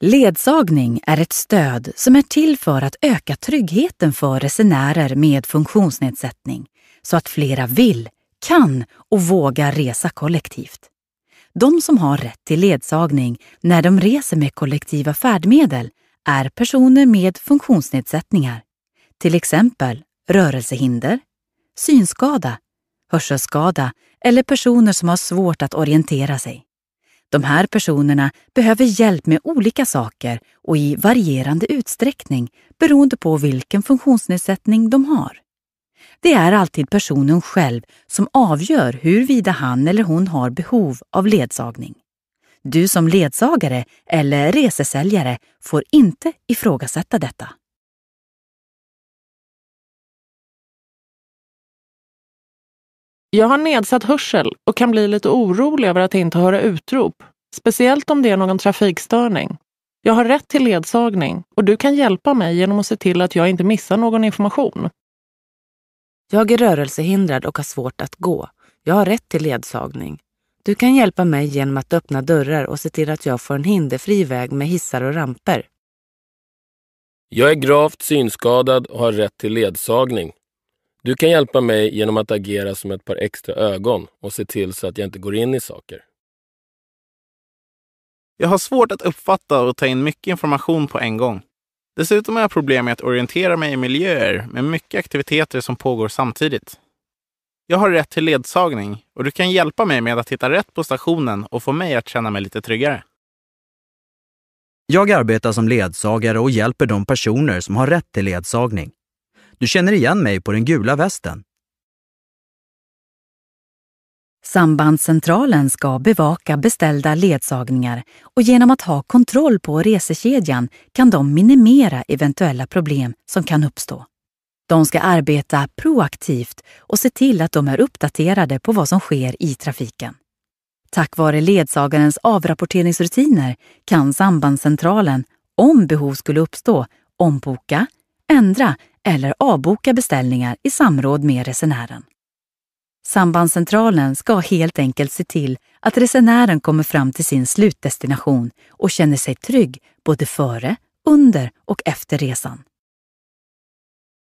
Ledsagning är ett stöd som är till för att öka tryggheten för resenärer med funktionsnedsättning så att flera vill, kan och vågar resa kollektivt. De som har rätt till ledsagning när de reser med kollektiva färdmedel är personer med funktionsnedsättningar, till exempel rörelsehinder, synskada, hörselskada eller personer som har svårt att orientera sig. De här personerna behöver hjälp med olika saker och i varierande utsträckning beroende på vilken funktionsnedsättning de har. Det är alltid personen själv som avgör huruvida han eller hon har behov av ledsagning. Du som ledsagare eller resesäljare får inte ifrågasätta detta. Jag har nedsatt hörsel och kan bli lite orolig över att inte höra utrop, speciellt om det är någon trafikstörning. Jag har rätt till ledsagning och du kan hjälpa mig genom att se till att jag inte missar någon information. Jag är rörelsehindrad och har svårt att gå. Jag har rätt till ledsagning. Du kan hjälpa mig genom att öppna dörrar och se till att jag får en hinderfri väg med hissar och ramper. Jag är gravt synskadad och har rätt till ledsagning. Du kan hjälpa mig genom att agera som ett par extra ögon och se till så att jag inte går in i saker. Jag har svårt att uppfatta och ta in mycket information på en gång. Dessutom har jag problem med att orientera mig i miljöer med mycket aktiviteter som pågår samtidigt. Jag har rätt till ledsagning och du kan hjälpa mig med att hitta rätt på stationen och få mig att känna mig lite tryggare. Jag arbetar som ledsagare och hjälper de personer som har rätt till ledsagning. Du känner igen mig på den gula västen. Sambandscentralen ska bevaka beställda ledsagningar och genom att ha kontroll på resekedjan kan de minimera eventuella problem som kan uppstå. De ska arbeta proaktivt och se till att de är uppdaterade på vad som sker i trafiken. Tack vare ledsagarens avrapporteringsrutiner kan sambandscentralen, om behov skulle uppstå, omboka, ändra eller avboka beställningar i samråd med resenären. Sambandscentralen ska helt enkelt se till att resenären kommer fram till sin slutdestination och känner sig trygg både före, under och efter resan.